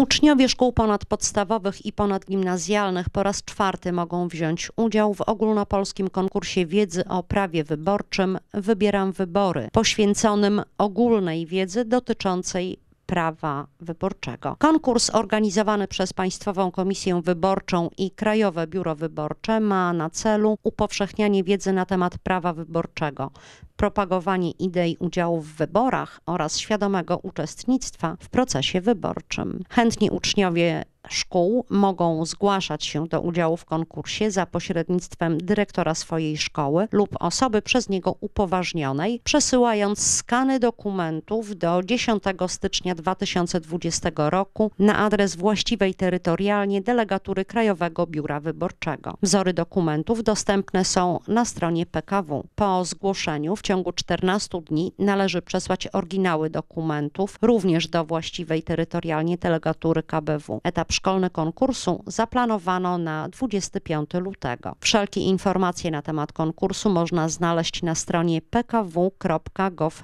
Uczniowie szkół ponadpodstawowych i ponadgimnazjalnych po raz czwarty mogą wziąć udział w ogólnopolskim konkursie wiedzy o prawie wyborczym Wybieram wybory, poświęconym ogólnej wiedzy dotyczącej prawa wyborczego. Konkurs organizowany przez Państwową Komisję Wyborczą i Krajowe Biuro Wyborcze ma na celu upowszechnianie wiedzy na temat prawa wyborczego, propagowanie idei udziału w wyborach oraz świadomego uczestnictwa w procesie wyborczym. Chętni uczniowie szkół mogą zgłaszać się do udziału w konkursie za pośrednictwem dyrektora swojej szkoły lub osoby przez niego upoważnionej, przesyłając skany dokumentów do 10 stycznia 2020 roku na adres właściwej terytorialnie delegatury Krajowego Biura Wyborczego. Wzory dokumentów dostępne są na stronie PKW. Po zgłoszeniu w ciągu 14 dni należy przesłać oryginały dokumentów również do właściwej terytorialnie delegatury KBW. Etap szkolny konkursu zaplanowano na 25 lutego. Wszelkie informacje na temat konkursu można znaleźć na stronie pkw.gov.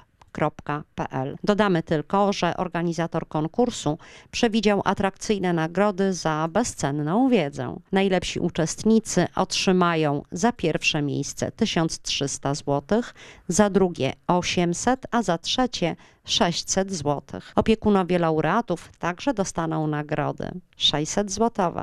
Dodamy tylko, że organizator konkursu przewidział atrakcyjne nagrody za bezcenną wiedzę. Najlepsi uczestnicy otrzymają za pierwsze miejsce 1300 zł, za drugie 800, a za trzecie 600 zł. Opiekunowie laureatów także dostaną nagrody 600 zł.